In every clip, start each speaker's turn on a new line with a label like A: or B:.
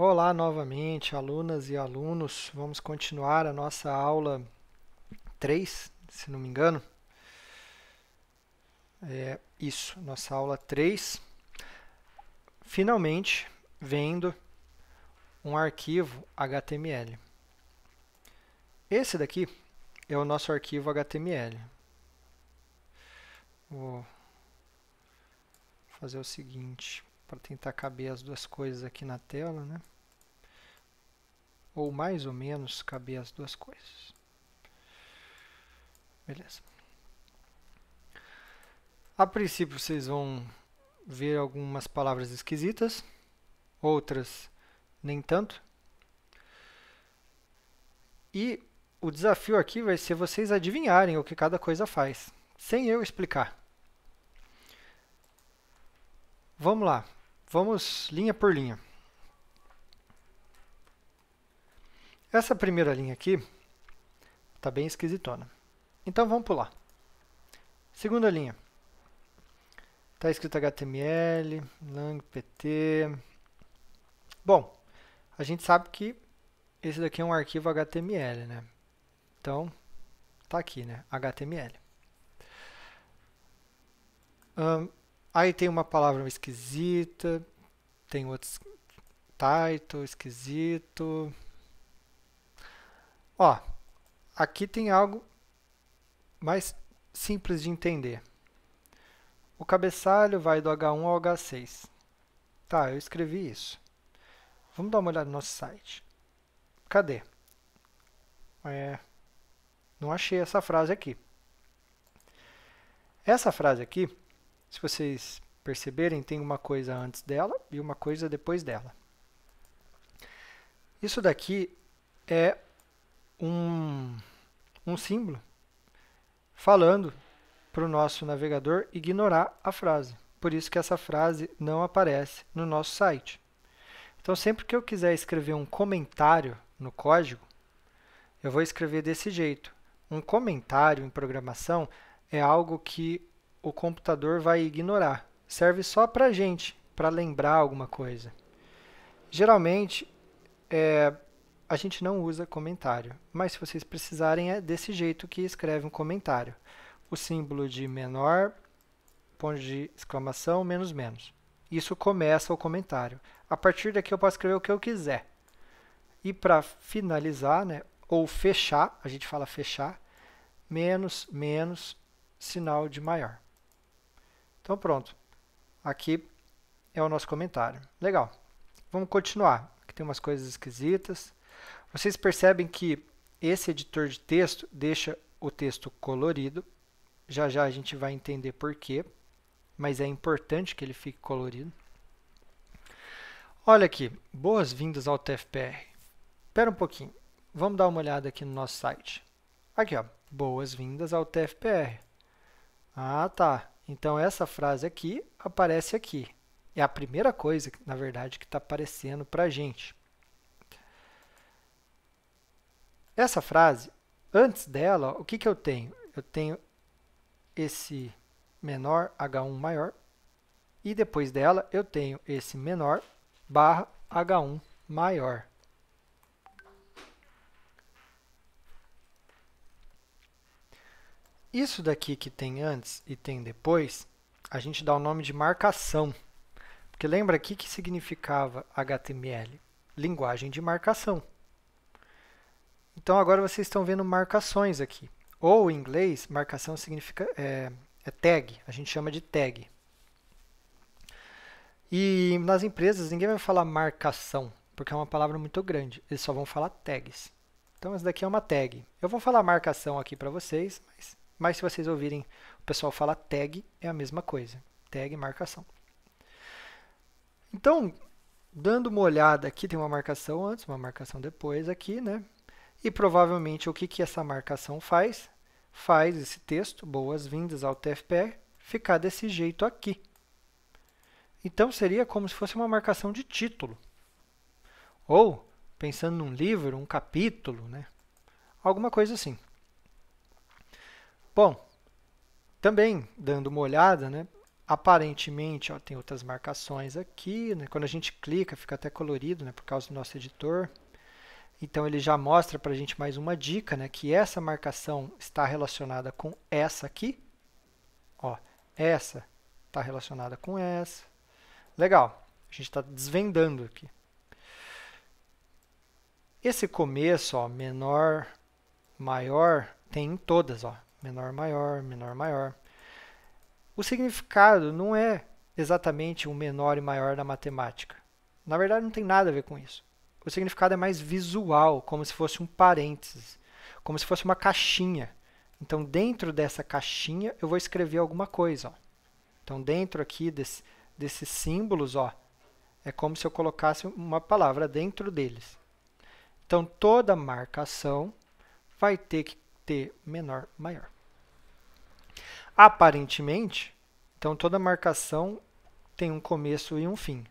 A: Olá novamente, alunas e alunos. Vamos continuar a nossa aula 3, se não me engano. É isso, nossa aula 3. Finalmente, vendo um arquivo HTML. Esse daqui é o nosso arquivo HTML. Vou fazer o seguinte, para tentar caber as duas coisas aqui na tela, né? Ou mais ou menos caber as duas coisas. Beleza. A princípio vocês vão ver algumas palavras esquisitas, outras nem tanto. E o desafio aqui vai ser vocês adivinharem o que cada coisa faz, sem eu explicar. Vamos lá, Vamos linha por linha. Essa primeira linha aqui está bem esquisitona. Então vamos pular. Segunda linha. Está escrito HTML, lang, pt. Bom, a gente sabe que esse daqui é um arquivo HTML, né? Então, está aqui, né? HTML. Um, Aí tem uma palavra esquisita, tem outros title esquisito. Ó, aqui tem algo mais simples de entender. O cabeçalho vai do H1 ao H6. Tá, eu escrevi isso. Vamos dar uma olhada no nosso site. Cadê? É, não achei essa frase aqui. Essa frase aqui se vocês perceberem, tem uma coisa antes dela e uma coisa depois dela. Isso daqui é um, um símbolo falando para o nosso navegador ignorar a frase. Por isso que essa frase não aparece no nosso site. Então, sempre que eu quiser escrever um comentário no código, eu vou escrever desse jeito. Um comentário em programação é algo que o computador vai ignorar. Serve só para gente, para lembrar alguma coisa. Geralmente, é, a gente não usa comentário, mas se vocês precisarem, é desse jeito que escreve um comentário. O símbolo de menor, ponto de exclamação, menos, menos. Isso começa o comentário. A partir daqui eu posso escrever o que eu quiser. E para finalizar, né, ou fechar, a gente fala fechar, menos, menos, sinal de maior. Então pronto, aqui é o nosso comentário. Legal, vamos continuar. Aqui tem umas coisas esquisitas. Vocês percebem que esse editor de texto deixa o texto colorido. Já já a gente vai entender porquê, mas é importante que ele fique colorido. Olha aqui, boas-vindas ao TFPR. Espera um pouquinho, vamos dar uma olhada aqui no nosso site. Aqui, ó, boas-vindas ao TFPR. Ah, tá. Então, essa frase aqui aparece aqui. É a primeira coisa, na verdade, que está aparecendo para a gente. Essa frase, antes dela, o que, que eu tenho? Eu tenho esse menor H1 maior e depois dela eu tenho esse menor barra H1 maior. Isso daqui que tem antes e tem depois, a gente dá o nome de marcação. Porque lembra aqui que significava HTML? Linguagem de marcação. Então agora vocês estão vendo marcações aqui. Ou em inglês, marcação significa é, é tag, a gente chama de tag. E nas empresas ninguém vai falar marcação, porque é uma palavra muito grande. Eles só vão falar tags. Então essa daqui é uma tag. Eu vou falar marcação aqui para vocês, mas mas se vocês ouvirem o pessoal falar tag, é a mesma coisa. Tag, marcação. Então, dando uma olhada aqui, tem uma marcação antes, uma marcação depois aqui, né? E provavelmente o que, que essa marcação faz? Faz esse texto, boas-vindas ao TFPR, ficar desse jeito aqui. Então seria como se fosse uma marcação de título. Ou, pensando num livro, um capítulo, né? Alguma coisa assim. Bom, também dando uma olhada, né? Aparentemente, ó, tem outras marcações aqui. Né? Quando a gente clica, fica até colorido, né? Por causa do nosso editor. Então ele já mostra para a gente mais uma dica, né? Que essa marcação está relacionada com essa aqui. Ó, essa está relacionada com essa. Legal. A gente está desvendando aqui. Esse começo, ó, menor, maior, tem em todas, ó menor, maior, menor, maior. O significado não é exatamente o menor e maior da matemática. Na verdade, não tem nada a ver com isso. O significado é mais visual, como se fosse um parênteses, como se fosse uma caixinha. Então, dentro dessa caixinha, eu vou escrever alguma coisa. Ó. Então, dentro aqui desse, desses símbolos, ó, é como se eu colocasse uma palavra dentro deles. Então, toda marcação vai ter que t menor maior. Aparentemente, então toda marcação tem um começo e um fim.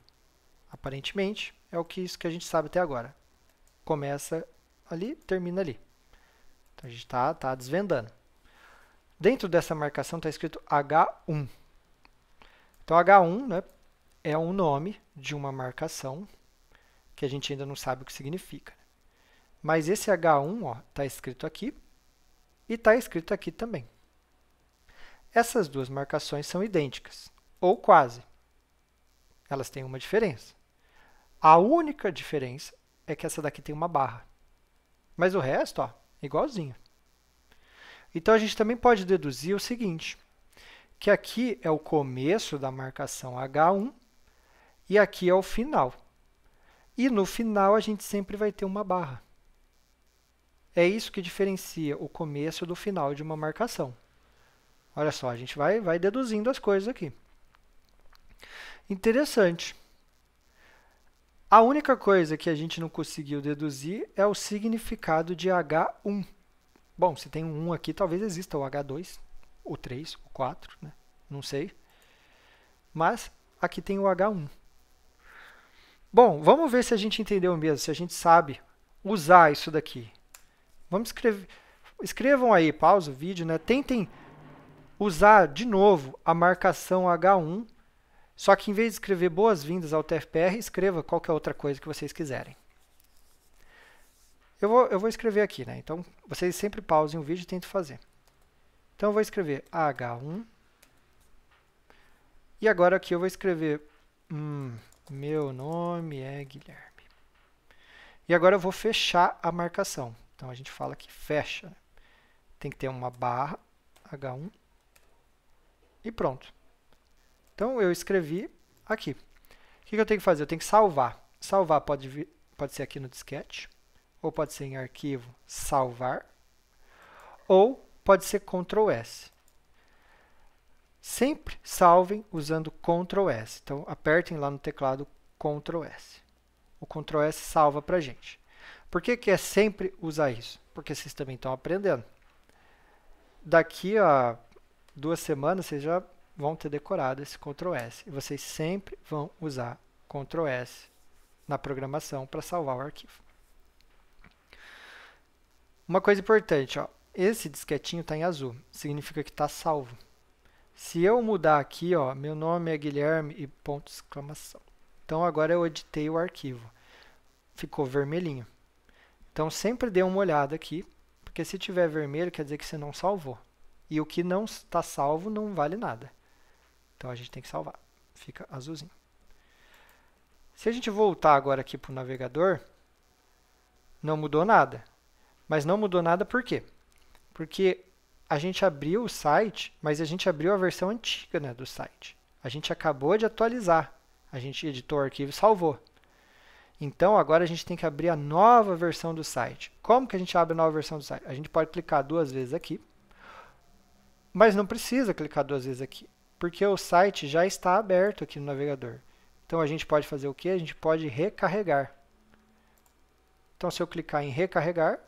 A: Aparentemente, é o que isso que a gente sabe até agora. Começa ali, termina ali. Então a gente está tá desvendando. Dentro dessa marcação está escrito H1. Então H1 né, é um nome de uma marcação que a gente ainda não sabe o que significa. Mas esse H1 está escrito aqui e está escrito aqui também. Essas duas marcações são idênticas, ou quase. Elas têm uma diferença. A única diferença é que essa daqui tem uma barra. Mas o resto, ó, igualzinho. Então, a gente também pode deduzir o seguinte, que aqui é o começo da marcação H1 e aqui é o final. E no final, a gente sempre vai ter uma barra. É isso que diferencia o começo do final de uma marcação. Olha só, a gente vai, vai deduzindo as coisas aqui. Interessante. A única coisa que a gente não conseguiu deduzir é o significado de H1. Bom, se tem um 1 aqui, talvez exista o H2, o 3, o 4, né? não sei. Mas aqui tem o H1. Bom, vamos ver se a gente entendeu mesmo, se a gente sabe usar isso daqui. Vamos escrever. Escrevam aí, pausa o vídeo, né? Tentem usar de novo a marcação H1, só que em vez de escrever boas-vindas ao TFPR, escreva qualquer outra coisa que vocês quiserem. Eu vou, eu vou escrever aqui, né? Então, vocês sempre pausem o vídeo e tentem fazer. Então, eu vou escrever H1. E agora aqui eu vou escrever... Hum, meu nome é Guilherme. E agora eu vou fechar a marcação. Então a gente fala que fecha. Né? Tem que ter uma barra H1 e pronto. Então eu escrevi aqui. O que eu tenho que fazer? Eu tenho que salvar. Salvar pode, vir, pode ser aqui no disquete, ou pode ser em arquivo, salvar, ou pode ser Ctrl S. Sempre salvem usando Ctrl S. Então apertem lá no teclado Ctrl S. O Ctrl S salva para gente. Por que, que é sempre usar isso? Porque vocês também estão aprendendo. Daqui a duas semanas vocês já vão ter decorado esse Ctrl S. E vocês sempre vão usar Ctrl S na programação para salvar o arquivo. Uma coisa importante, ó, esse disquetinho está em azul, significa que está salvo. Se eu mudar aqui, ó, meu nome é Guilherme e ponto exclamação. Então agora eu editei o arquivo. Ficou vermelhinho. Então sempre dê uma olhada aqui, porque se tiver vermelho quer dizer que você não salvou. E o que não está salvo não vale nada. Então a gente tem que salvar. Fica azulzinho. Se a gente voltar agora aqui para o navegador, não mudou nada. Mas não mudou nada por quê? Porque a gente abriu o site, mas a gente abriu a versão antiga né, do site. A gente acabou de atualizar. A gente editou o arquivo e salvou. Então agora a gente tem que abrir a nova versão do site. Como que a gente abre a nova versão do site? A gente pode clicar duas vezes aqui, mas não precisa clicar duas vezes aqui, porque o site já está aberto aqui no navegador. Então a gente pode fazer o que? A gente pode recarregar. Então se eu clicar em recarregar,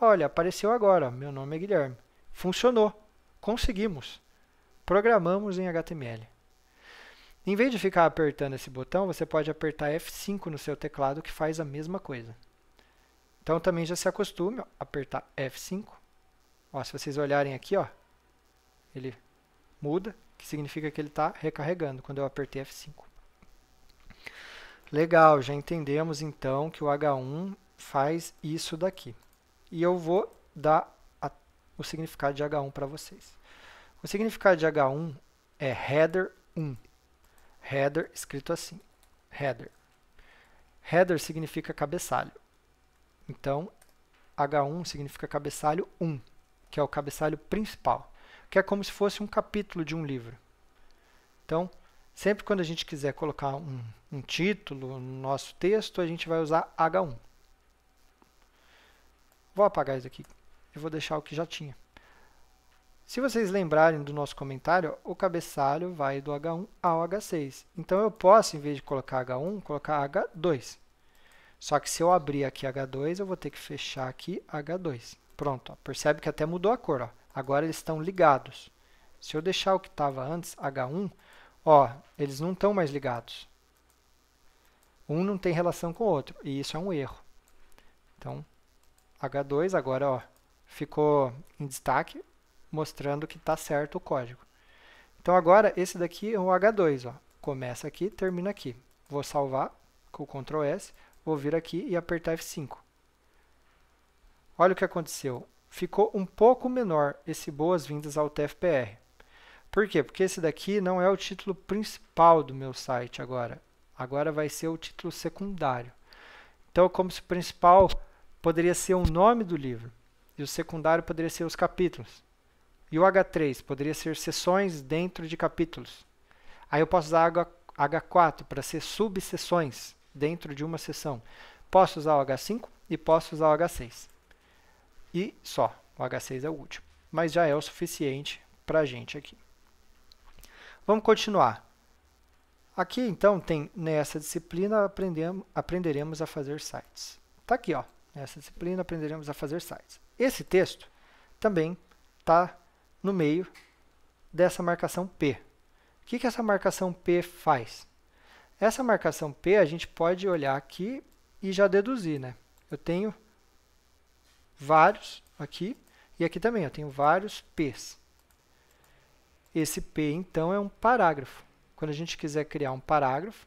A: olha, apareceu agora, meu nome é Guilherme. Funcionou, conseguimos. Programamos em HTML. Em vez de ficar apertando esse botão, você pode apertar F5 no seu teclado, que faz a mesma coisa. Então também já se acostume, ó, apertar F5. Ó, se vocês olharem aqui, ó, ele muda, que significa que ele está recarregando quando eu apertei F5. Legal, já entendemos então que o H1 faz isso daqui. E eu vou dar a, o significado de H1 para vocês. O significado de H1 é header 1 header escrito assim, header. Header significa cabeçalho. Então, H1 significa cabeçalho 1, que é o cabeçalho principal, que é como se fosse um capítulo de um livro. Então, sempre quando a gente quiser colocar um, um título no nosso texto, a gente vai usar H1. Vou apagar isso aqui e vou deixar o que já tinha. Se vocês lembrarem do nosso comentário, o cabeçalho vai do H1 ao H6. Então, eu posso, em vez de colocar H1, colocar H2. Só que se eu abrir aqui H2, eu vou ter que fechar aqui H2. Pronto, ó. percebe que até mudou a cor. Ó. Agora eles estão ligados. Se eu deixar o que estava antes, H1, ó, eles não estão mais ligados. Um não tem relação com o outro, e isso é um erro. Então, H2 agora ó, ficou em destaque, mostrando que está certo o código. Então agora esse daqui é o H2, ó. começa aqui, termina aqui. Vou salvar com o Ctrl S, vou vir aqui e apertar F5. Olha o que aconteceu. Ficou um pouco menor esse boas-vindas ao TFPR. Por quê? Porque esse daqui não é o título principal do meu site agora. Agora vai ser o título secundário. Então, como se o principal poderia ser o nome do livro e o secundário poderia ser os capítulos. E o H3 poderia ser sessões dentro de capítulos. Aí eu posso usar H4 para ser subseções dentro de uma sessão. Posso usar o H5 e posso usar o H6. E só, o H6 é o último. Mas já é o suficiente para a gente aqui. Vamos continuar. Aqui, então, tem nessa disciplina aprendemos, aprenderemos a fazer sites. Está aqui, ó. Nessa disciplina aprenderemos a fazer sites. Esse texto também está no meio dessa marcação P. O que, que essa marcação P faz? Essa marcação P a gente pode olhar aqui e já deduzir. Né? Eu tenho vários aqui e aqui também eu tenho vários P's. Esse P, então, é um parágrafo. Quando a gente quiser criar um parágrafo,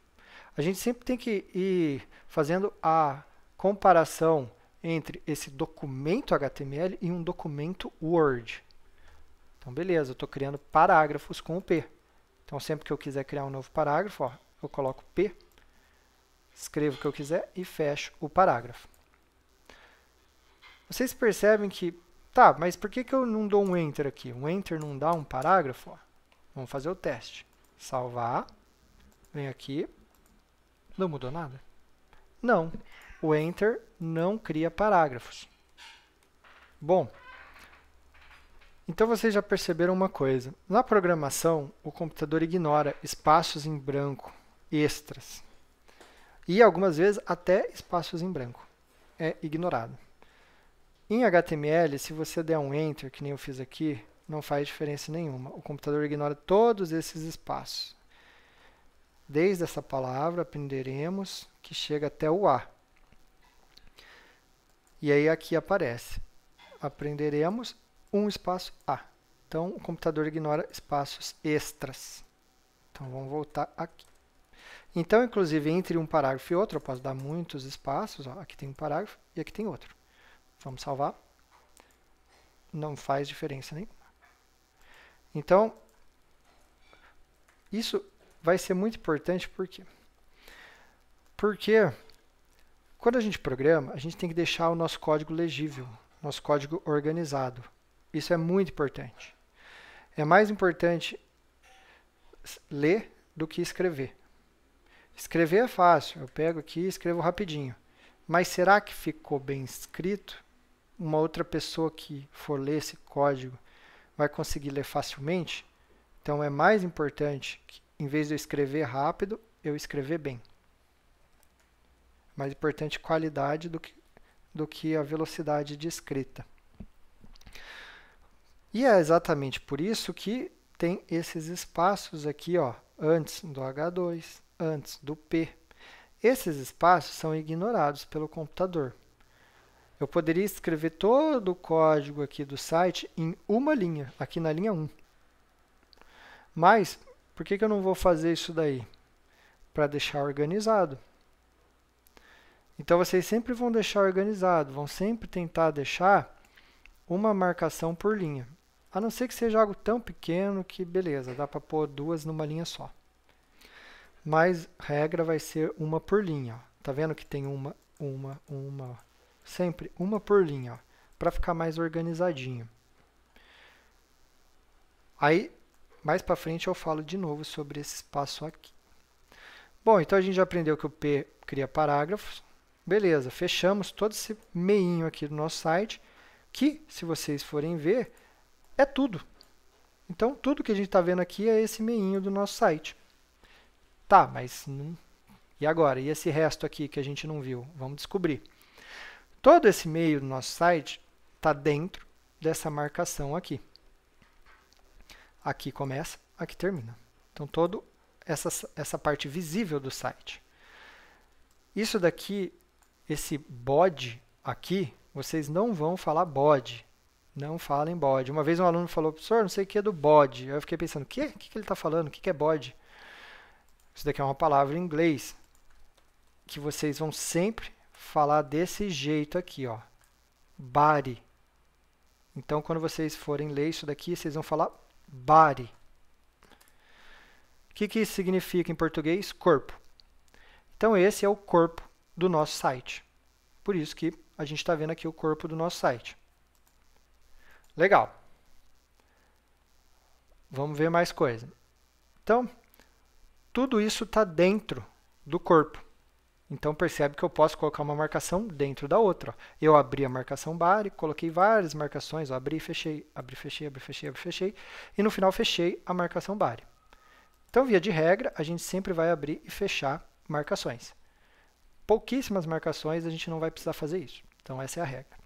A: a gente sempre tem que ir fazendo a comparação entre esse documento HTML e um documento Word. Então, beleza, eu estou criando parágrafos com o P. Então, sempre que eu quiser criar um novo parágrafo, ó, eu coloco P, escrevo o que eu quiser e fecho o parágrafo. Vocês percebem que, tá, mas por que, que eu não dou um Enter aqui? Um Enter não dá um parágrafo? Ó. Vamos fazer o teste. Salvar, vem aqui, não mudou nada? Não, o Enter não cria parágrafos. Bom, então vocês já perceberam uma coisa: na programação, o computador ignora espaços em branco extras e algumas vezes até espaços em branco. É ignorado. Em HTML, se você der um enter, que nem eu fiz aqui, não faz diferença nenhuma. O computador ignora todos esses espaços. Desde essa palavra aprenderemos que chega até o A. E aí aqui aparece. Aprenderemos um espaço A. Então, o computador ignora espaços extras. Então, vamos voltar aqui. Então, inclusive, entre um parágrafo e outro, eu posso dar muitos espaços. Ó, aqui tem um parágrafo e aqui tem outro. Vamos salvar. Não faz diferença nenhuma. Então, isso vai ser muito importante por quê? Porque quando a gente programa, a gente tem que deixar o nosso código legível, nosso código organizado. Isso é muito importante. É mais importante ler do que escrever. Escrever é fácil, eu pego aqui e escrevo rapidinho. Mas será que ficou bem escrito? Uma outra pessoa que for ler esse código vai conseguir ler facilmente? Então é mais importante, que, em vez de eu escrever rápido, eu escrever bem. Mais importante qualidade do que, do que a velocidade de escrita. E é exatamente por isso que tem esses espaços aqui, ó, antes do H2, antes do P. Esses espaços são ignorados pelo computador. Eu poderia escrever todo o código aqui do site em uma linha, aqui na linha 1. Mas, por que, que eu não vou fazer isso daí? Para deixar organizado. Então, vocês sempre vão deixar organizado, vão sempre tentar deixar uma marcação por linha. A não ser que seja algo tão pequeno que, beleza, dá para pôr duas numa linha só. Mas regra vai ser uma por linha. Ó. Tá vendo que tem uma, uma, uma. Sempre uma por linha, para ficar mais organizadinho. Aí, mais para frente eu falo de novo sobre esse espaço aqui. Bom, então a gente já aprendeu que o P cria parágrafos. Beleza, fechamos todo esse meinho aqui do nosso site, que, se vocês forem ver, é tudo. Então, tudo que a gente está vendo aqui é esse meinho do nosso site. Tá, mas e agora? E esse resto aqui que a gente não viu? Vamos descobrir. Todo esse meio do nosso site está dentro dessa marcação aqui. Aqui começa, aqui termina. Então, toda essa, essa parte visível do site. Isso daqui, esse bode aqui, vocês não vão falar bode. Não fala em bode. Uma vez um aluno falou, professor, não sei o que é do bode. Aí eu fiquei pensando, o que? O que ele está falando? O que é bode? Isso daqui é uma palavra em inglês que vocês vão sempre falar desse jeito aqui, ó. Body. Então, quando vocês forem ler isso daqui, vocês vão falar body. O que, que isso significa em português? Corpo. Então, esse é o corpo do nosso site. Por isso que a gente está vendo aqui o corpo do nosso site. Legal. Vamos ver mais coisa. Então, tudo isso está dentro do corpo. Então, percebe que eu posso colocar uma marcação dentro da outra. Eu abri a marcação bar e coloquei várias marcações. Ó, abri, fechei, abri, fechei, abri, fechei, abri, fechei. E no final, fechei a marcação bar. Então, via de regra, a gente sempre vai abrir e fechar marcações. Pouquíssimas marcações a gente não vai precisar fazer isso. Então, essa é a regra.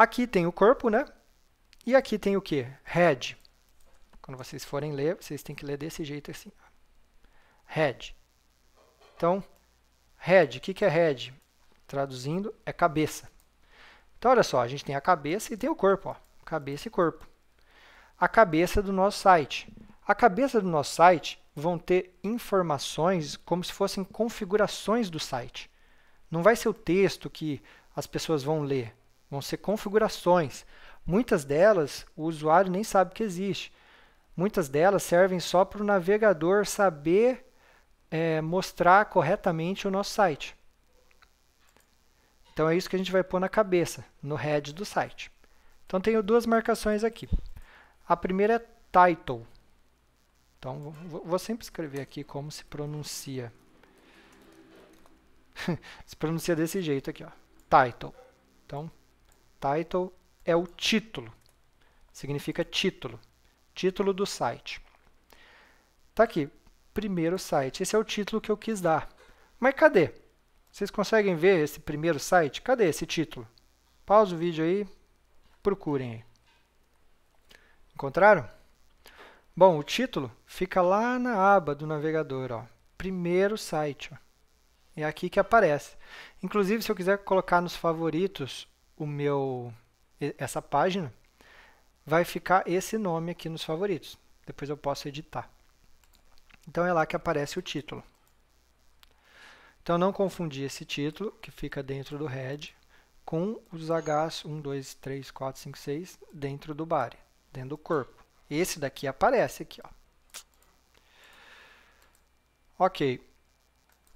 A: Aqui tem o corpo, né? E aqui tem o que? Head. Quando vocês forem ler, vocês têm que ler desse jeito assim. Head. Então, head. O que, que é head? Traduzindo, é cabeça. Então, olha só, a gente tem a cabeça e tem o corpo. Ó. Cabeça e corpo. A cabeça do nosso site. A cabeça do nosso site vão ter informações como se fossem configurações do site. Não vai ser o texto que as pessoas vão ler vão ser configurações. Muitas delas o usuário nem sabe que existe. Muitas delas servem só para o navegador saber é, mostrar corretamente o nosso site. Então é isso que a gente vai pôr na cabeça, no head do site. Então tenho duas marcações aqui. A primeira é title. Então vou sempre escrever aqui como se pronuncia. se pronuncia desse jeito aqui, ó. Title. Então Title é o título, significa título, título do site. Está aqui, primeiro site. Esse é o título que eu quis dar. Mas cadê? Vocês conseguem ver esse primeiro site? Cadê esse título? Pausa o vídeo aí, procurem Encontraram? Bom, o título fica lá na aba do navegador, ó. Primeiro site, ó. É aqui que aparece. Inclusive, se eu quiser colocar nos favoritos o meu essa página, vai ficar esse nome aqui nos favoritos. Depois eu posso editar. Então é lá que aparece o título. Então não confundir esse título, que fica dentro do head, com os Hs 1, 2, 3, 4, 5, 6 dentro do body, dentro do corpo. Esse daqui aparece aqui. Ó. Ok.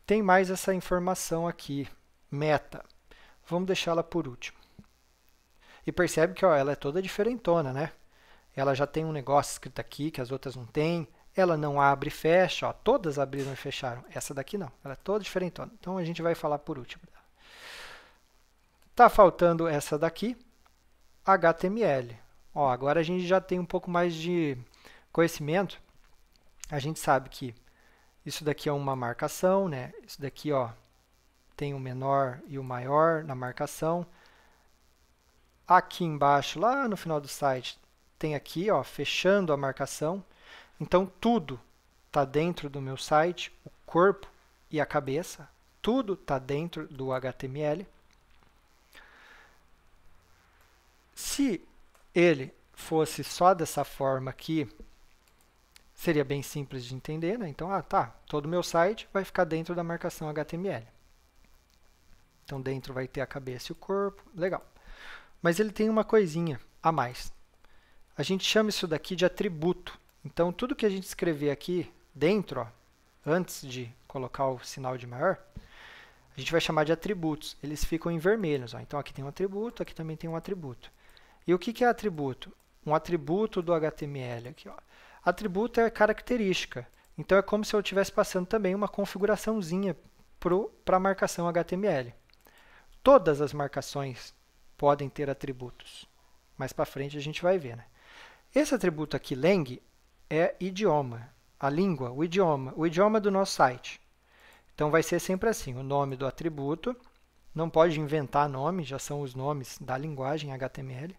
A: Tem mais essa informação aqui, meta. Vamos deixá-la por último e percebe que ó, ela é toda diferentona, né? Ela já tem um negócio escrito aqui que as outras não têm. Ela não abre e fecha, ó, todas abriram e fecharam. Essa daqui não, ela é toda diferentona. Então a gente vai falar por último. Tá faltando essa daqui, HTML. Ó, agora a gente já tem um pouco mais de conhecimento. A gente sabe que isso daqui é uma marcação, né? Isso daqui, ó, tem o menor e o maior na marcação. Aqui embaixo, lá no final do site, tem aqui, ó, fechando a marcação. Então, tudo está dentro do meu site, o corpo e a cabeça. Tudo está dentro do HTML. Se ele fosse só dessa forma aqui, seria bem simples de entender, né? Então, ah, tá, todo o meu site vai ficar dentro da marcação HTML. Então, dentro vai ter a cabeça e o corpo, legal. Mas ele tem uma coisinha a mais. A gente chama isso daqui de atributo. Então, tudo que a gente escrever aqui dentro, ó, antes de colocar o sinal de maior, a gente vai chamar de atributos. Eles ficam em vermelhos. Ó. Então, aqui tem um atributo, aqui também tem um atributo. E o que, que é atributo? Um atributo do HTML. Aqui, ó. Atributo é característica. Então, é como se eu estivesse passando também uma configuraçãozinha para a marcação HTML. Todas as marcações podem ter atributos. Mais para frente a gente vai ver. Né? Esse atributo aqui, lang, é idioma, a língua, o idioma, o idioma do nosso site. Então vai ser sempre assim, o nome do atributo, não pode inventar nome, já são os nomes da linguagem HTML,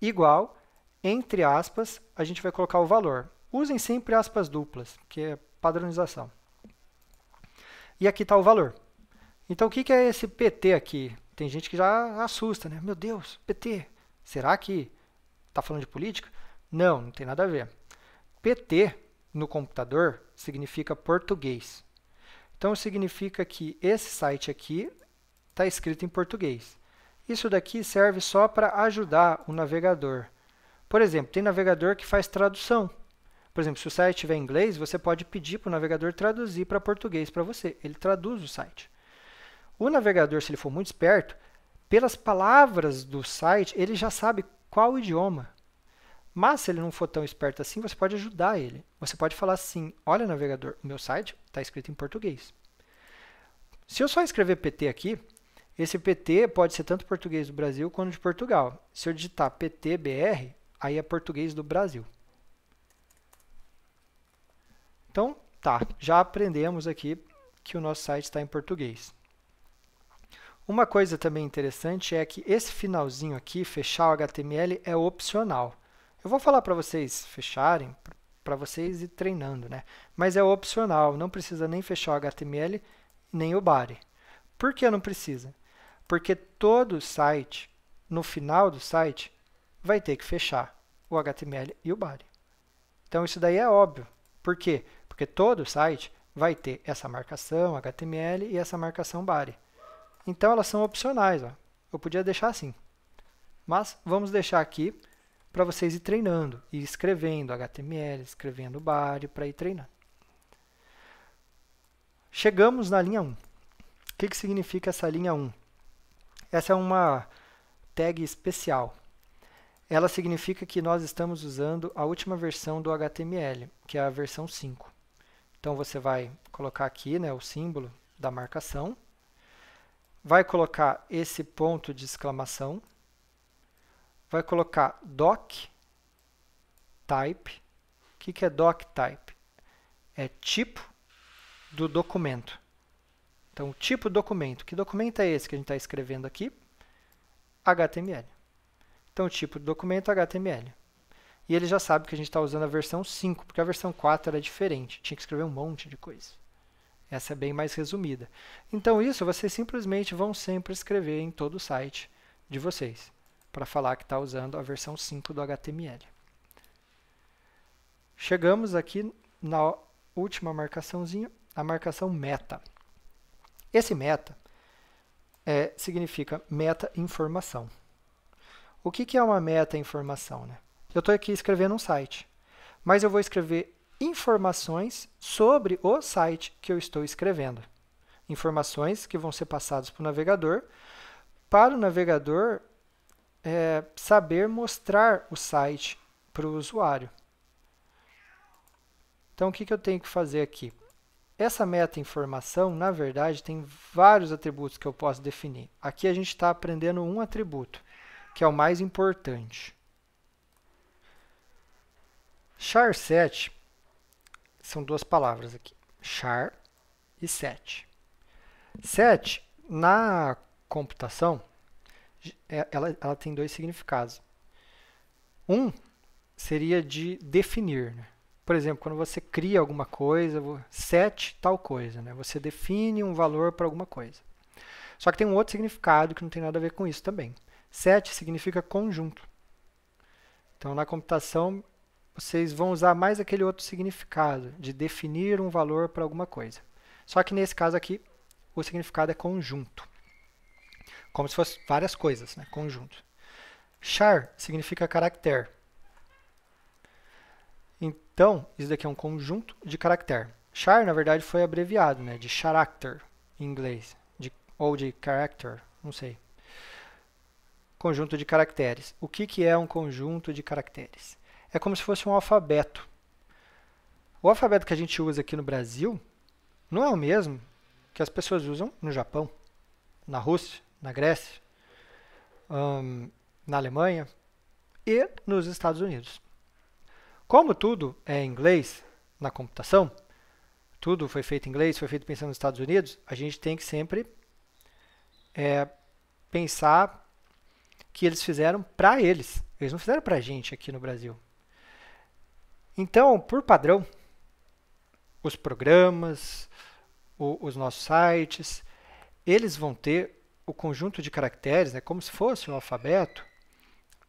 A: igual, entre aspas, a gente vai colocar o valor. Usem sempre aspas duplas, que é padronização. E aqui está o valor. Então, o que é esse PT aqui? Tem gente que já assusta, né? Meu Deus, PT, será que está falando de política? Não, não tem nada a ver. PT no computador significa português. Então significa que esse site aqui está escrito em português. Isso daqui serve só para ajudar o navegador. Por exemplo, tem navegador que faz tradução. Por exemplo, se o site tiver em inglês, você pode pedir para o navegador traduzir para português para você. Ele traduz o site. O navegador, se ele for muito esperto, pelas palavras do site, ele já sabe qual idioma. Mas se ele não for tão esperto assim, você pode ajudar ele. Você pode falar assim: olha, navegador, o meu site está escrito em português. Se eu só escrever PT aqui, esse PT pode ser tanto português do Brasil quanto de Portugal. Se eu digitar PTBR, aí é português do Brasil. Então, tá, já aprendemos aqui que o nosso site está em português. Uma coisa também interessante é que esse finalzinho aqui, fechar o HTML, é opcional. Eu vou falar para vocês fecharem, para vocês ir treinando, né? Mas é opcional, não precisa nem fechar o HTML, nem o body. Por que não precisa? Porque todo site, no final do site, vai ter que fechar o HTML e o body. Então isso daí é óbvio. Por quê? Porque todo site vai ter essa marcação HTML e essa marcação body. Então elas são opcionais. Ó. Eu podia deixar assim. Mas vamos deixar aqui para vocês ir treinando e escrevendo HTML, escrevendo body para ir treinando. Chegamos na linha 1. O que, que significa essa linha 1? Essa é uma tag especial. Ela significa que nós estamos usando a última versão do HTML, que é a versão 5. Então você vai colocar aqui né, o símbolo da marcação vai colocar esse ponto de exclamação, vai colocar doc type. O que, que é doc type? É tipo do documento. Então, tipo documento. Que documento é esse que a gente está escrevendo aqui? HTML. Então, tipo documento HTML. E ele já sabe que a gente está usando a versão 5, porque a versão 4 era diferente. Tinha que escrever um monte de coisa. Essa é bem mais resumida. Então, isso vocês simplesmente vão sempre escrever em todo o site de vocês, para falar que está usando a versão 5 do HTML. Chegamos aqui na última marcaçãozinha, a marcação meta. Esse meta é, significa meta informação. O que, que é uma meta informação? Né? Eu estou aqui escrevendo um site, mas eu vou escrever informações sobre o site que eu estou escrevendo. Informações que vão ser passadas para o navegador, para o navegador é, saber mostrar o site para o usuário. Então, o que, que eu tenho que fazer aqui? Essa meta informação, na verdade, tem vários atributos que eu posso definir. Aqui a gente está aprendendo um atributo, que é o mais importante. Char 7 são duas palavras aqui, char e set. Set, na computação, é, ela, ela tem dois significados. Um seria de definir. Né? Por exemplo, quando você cria alguma coisa, set tal coisa, né? você define um valor para alguma coisa. Só que tem um outro significado que não tem nada a ver com isso também. Set significa conjunto. Então, na computação, vocês vão usar mais aquele outro significado, de definir um valor para alguma coisa. Só que nesse caso aqui, o significado é conjunto. Como se fosse várias coisas, né? conjunto. Char significa caractere. Então, isso daqui é um conjunto de caractere. Char, na verdade, foi abreviado né? de character, em inglês, de, ou de character, não sei. Conjunto de caracteres. O que, que é um conjunto de caracteres? é como se fosse um alfabeto. O alfabeto que a gente usa aqui no Brasil não é o mesmo que as pessoas usam no Japão, na Rússia, na Grécia, hum, na Alemanha e nos Estados Unidos. Como tudo é inglês na computação, tudo foi feito em inglês, foi feito pensando nos Estados Unidos, a gente tem que sempre é, pensar que eles fizeram para eles. Eles não fizeram para a gente aqui no Brasil. Então, por padrão, os programas, o, os nossos sites, eles vão ter o conjunto de caracteres, né, como se fosse um alfabeto,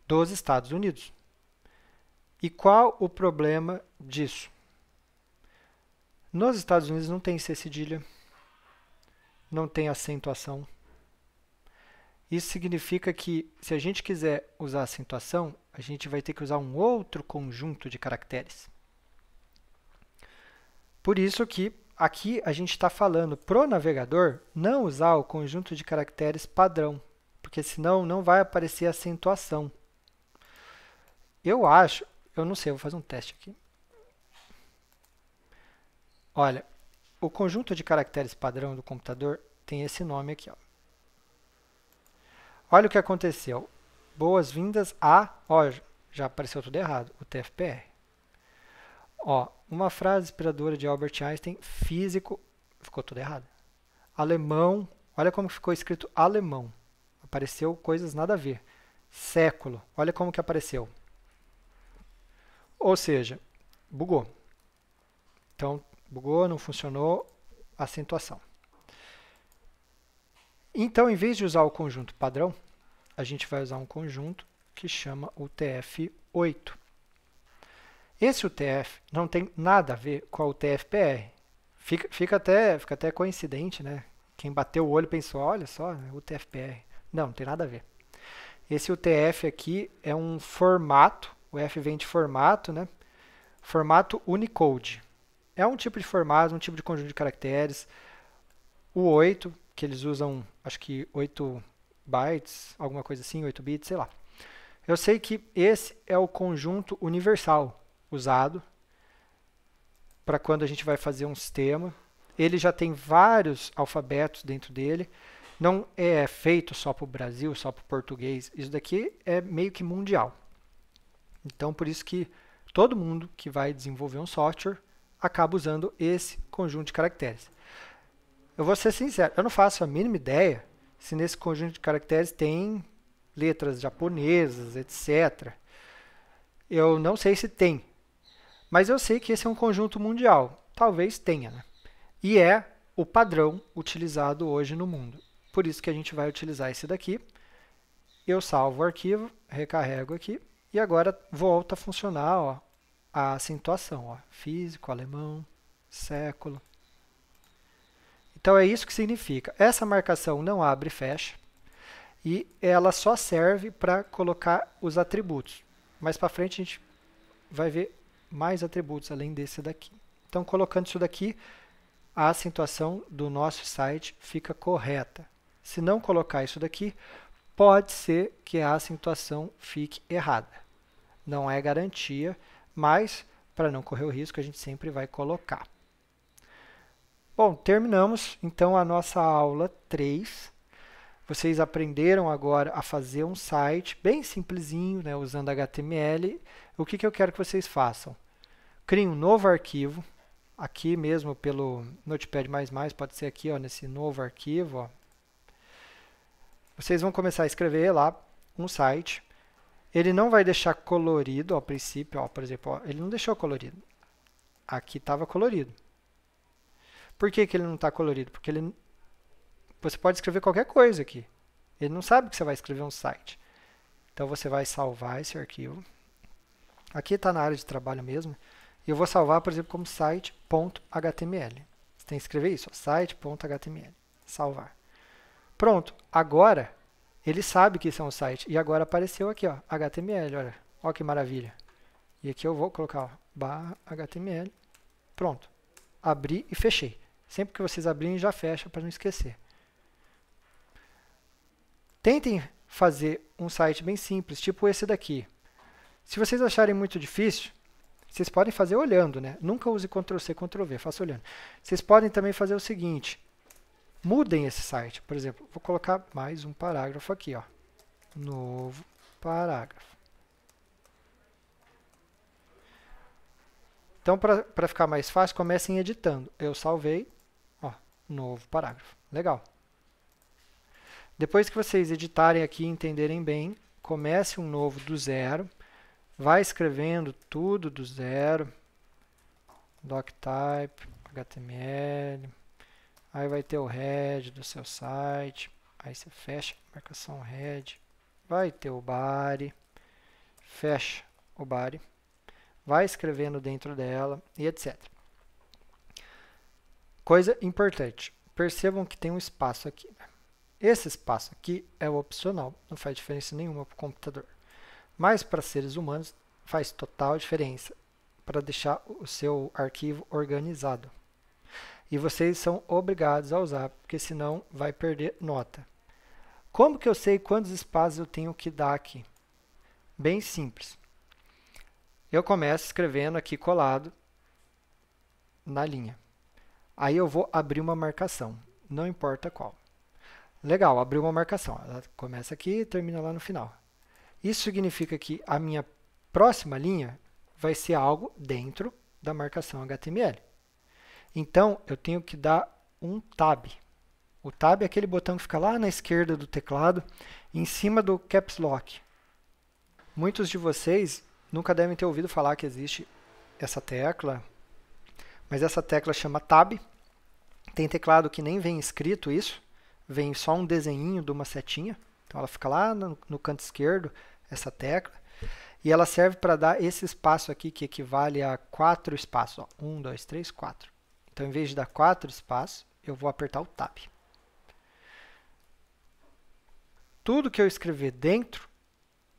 A: dos Estados Unidos. E qual o problema disso? Nos Estados Unidos não tem C cedilha, não tem acentuação, isso significa que, se a gente quiser usar a acentuação, a gente vai ter que usar um outro conjunto de caracteres. Por isso que aqui a gente está falando para o navegador não usar o conjunto de caracteres padrão, porque senão não vai aparecer acentuação. Eu acho, eu não sei, eu vou fazer um teste aqui. Olha, o conjunto de caracteres padrão do computador tem esse nome aqui. Ó. Olha o que aconteceu. Boas-vindas a... Ó, já apareceu tudo errado, o TFPR. Ó, uma frase inspiradora de Albert Einstein, físico... Ficou tudo errado. Alemão, olha como ficou escrito alemão. Apareceu coisas nada a ver. Século, olha como que apareceu. Ou seja, bugou. Então, bugou, não funcionou, acentuação. Então, em vez de usar o conjunto padrão, a gente vai usar um conjunto que chama UTF-8. Esse UTF não tem nada a ver com a UTF-PR. Fica, fica, até, fica até coincidente, né? Quem bateu o olho pensou, olha só, é UTF-PR. Não, não tem nada a ver. Esse UTF aqui é um formato, o F vem de formato, né? Formato Unicode. É um tipo de formato, um tipo de conjunto de caracteres. O 8 que eles usam, acho que 8 bytes, alguma coisa assim, 8 bits, sei lá. Eu sei que esse é o conjunto universal usado para quando a gente vai fazer um sistema. Ele já tem vários alfabetos dentro dele. Não é feito só para o Brasil, só para o português. Isso daqui é meio que mundial. Então, por isso que todo mundo que vai desenvolver um software acaba usando esse conjunto de caracteres. Eu vou ser sincero, eu não faço a mínima ideia se nesse conjunto de caracteres tem letras japonesas, etc. Eu não sei se tem, mas eu sei que esse é um conjunto mundial. Talvez tenha, né? E é o padrão utilizado hoje no mundo. Por isso que a gente vai utilizar esse daqui. Eu salvo o arquivo, recarrego aqui e agora volta a funcionar ó, a acentuação. Ó, físico, alemão, século. Então é isso que significa. Essa marcação não abre e fecha e ela só serve para colocar os atributos. Mais para frente a gente vai ver mais atributos além desse daqui. Então colocando isso daqui, a acentuação do nosso site fica correta. Se não colocar isso daqui, pode ser que a acentuação fique errada. Não é garantia, mas para não correr o risco a gente sempre vai colocar. Bom, terminamos então a nossa aula 3. Vocês aprenderam agora a fazer um site bem simplesinho, né, usando HTML. O que, que eu quero que vocês façam? Criem um novo arquivo, aqui mesmo pelo Notepad++, pode ser aqui ó, nesse novo arquivo. Ó. Vocês vão começar a escrever lá um site. Ele não vai deixar colorido ao princípio, ó, por exemplo, ó, ele não deixou colorido. Aqui estava colorido. Por que, que ele não está colorido? Porque ele você pode escrever qualquer coisa aqui. Ele não sabe que você vai escrever um site. Então você vai salvar esse arquivo. Aqui está na área de trabalho mesmo. E eu vou salvar, por exemplo, como site.html. Você tem que escrever isso, site.html. Salvar. Pronto. Agora, ele sabe que isso é um site. E agora apareceu aqui, ó, HTML. Olha, que maravilha. E aqui eu vou colocar ó, barra HTML. Pronto. Abri e fechei. Sempre que vocês abrirem, já fecha para não esquecer. Tentem fazer um site bem simples, tipo esse daqui. Se vocês acharem muito difícil, vocês podem fazer olhando, né? Nunca use Ctrl+C, Ctrl+V, faça olhando. Vocês podem também fazer o seguinte, mudem esse site. Por exemplo, vou colocar mais um parágrafo aqui, ó. Novo parágrafo. Então, para ficar mais fácil, comecem editando. Eu salvei, Novo parágrafo. Legal. Depois que vocês editarem aqui e entenderem bem, comece um novo do zero. Vai escrevendo tudo do zero. Doctype, HTML. Aí vai ter o head do seu site. Aí você fecha a marcação head. Vai ter o body. Fecha o body. Vai escrevendo dentro dela e etc. Coisa importante, percebam que tem um espaço aqui. Né? Esse espaço aqui é opcional, não faz diferença nenhuma para o computador. Mas para seres humanos faz total diferença para deixar o seu arquivo organizado. E vocês são obrigados a usar, porque senão vai perder nota. Como que eu sei quantos espaços eu tenho que dar aqui? Bem simples. Eu começo escrevendo aqui colado na linha. Aí eu vou abrir uma marcação, não importa qual. Legal, abriu uma marcação. Ela começa aqui e termina lá no final. Isso significa que a minha próxima linha vai ser algo dentro da marcação HTML. Então, eu tenho que dar um tab. O tab é aquele botão que fica lá na esquerda do teclado, em cima do caps lock. Muitos de vocês nunca devem ter ouvido falar que existe essa tecla, mas essa tecla chama Tab. Tem teclado que nem vem escrito isso, vem só um desenho de uma setinha. Então ela fica lá no, no canto esquerdo, essa tecla. E ela serve para dar esse espaço aqui que equivale a quatro espaços. Ó, um, dois, três, quatro. Então, em vez de dar quatro espaços, eu vou apertar o Tab. Tudo que eu escrever dentro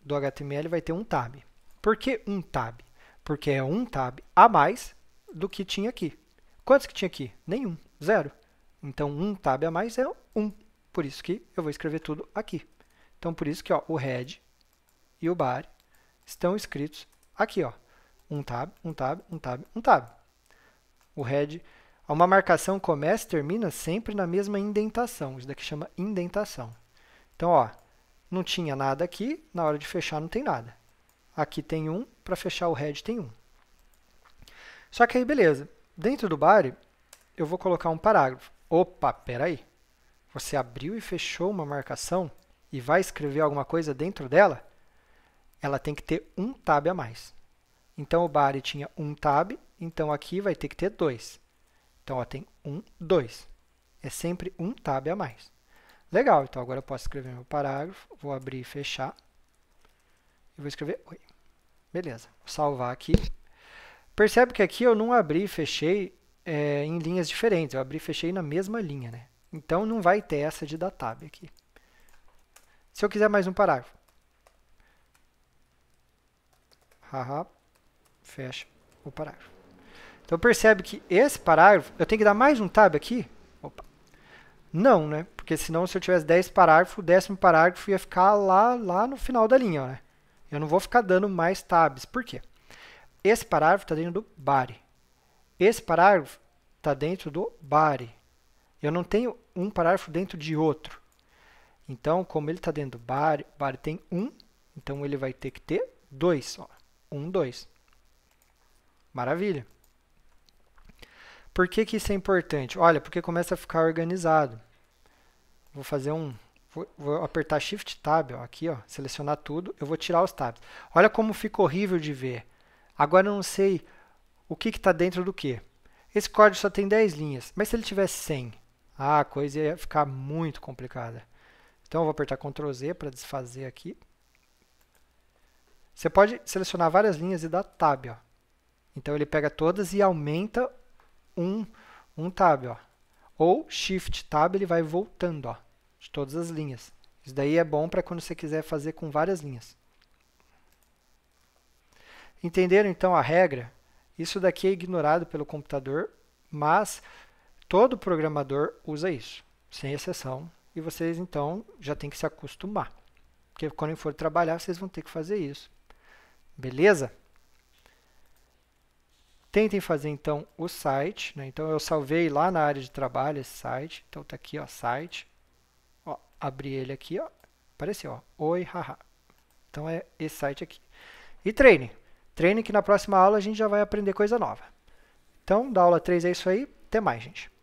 A: do HTML vai ter um tab. Por que um tab? Porque é um tab a mais do que tinha aqui. Quantos que tinha aqui? Nenhum, zero. Então, um tab a mais é um. Por isso que eu vou escrever tudo aqui. Então, por isso que ó, o head e o bar estão escritos aqui. Ó. Um tab, um tab, um tab, um tab. O head, uma marcação começa e termina sempre na mesma indentação. Isso daqui chama indentação. Então, ó, não tinha nada aqui, na hora de fechar não tem nada. Aqui tem um, para fechar o head tem um. Só que aí, beleza. Dentro do body, eu vou colocar um parágrafo. Opa, peraí. Você abriu e fechou uma marcação e vai escrever alguma coisa dentro dela? Ela tem que ter um tab a mais. Então, o body tinha um tab, então aqui vai ter que ter dois. Então, ó, tem um, dois. É sempre um tab a mais. Legal, então agora eu posso escrever meu parágrafo, vou abrir e fechar. E vou escrever oi. Beleza, vou salvar aqui. Percebe que aqui eu não abri e fechei é, em linhas diferentes, eu abri e fechei na mesma linha. Né? Então não vai ter essa de dar tab aqui. Se eu quiser mais um parágrafo. Haha, fecha o parágrafo. Então percebe que esse parágrafo, eu tenho que dar mais um tab aqui? Opa. Não, né? Porque senão se eu tivesse 10 parágrafos, o décimo parágrafo ia ficar lá, lá no final da linha, né? Eu não vou ficar dando mais tabs. Por quê? Esse parágrafo está dentro do bare. Esse parágrafo está dentro do bare. Eu não tenho um parágrafo dentro de outro. Então, como ele está dentro do bare, body tem um, então ele vai ter que ter dois. Ó. Um, dois. Maravilha. Por que, que isso é importante? Olha, porque começa a ficar organizado. Vou fazer um... Vou, vou apertar Shift Tab ó, aqui, ó, selecionar tudo. Eu vou tirar os tabs. Olha como fica horrível de ver. Agora eu não sei o que está dentro do que. Esse código só tem 10 linhas, mas se ele tivesse 100, ah, a coisa ia ficar muito complicada. Então eu vou apertar Ctrl Z para desfazer aqui. Você pode selecionar várias linhas e dar tab. Ó. Então ele pega todas e aumenta um, um tab. Ó. Ou Shift Tab ele vai voltando ó, de todas as linhas. Isso daí é bom para quando você quiser fazer com várias linhas. Entenderam então a regra? Isso daqui é ignorado pelo computador, mas todo programador usa isso, sem exceção. E vocês então já tem que se acostumar, porque quando for trabalhar vocês vão ter que fazer isso. Beleza? Tentem fazer então o site, né? então eu salvei lá na área de trabalho esse site, então tá aqui ó, site, ó, abri ele aqui, ó, apareceu, ó, oi, haha. Então é esse site aqui. E treine. Treine que na próxima aula a gente já vai aprender coisa nova. Então, da aula 3 é isso aí. Até mais, gente.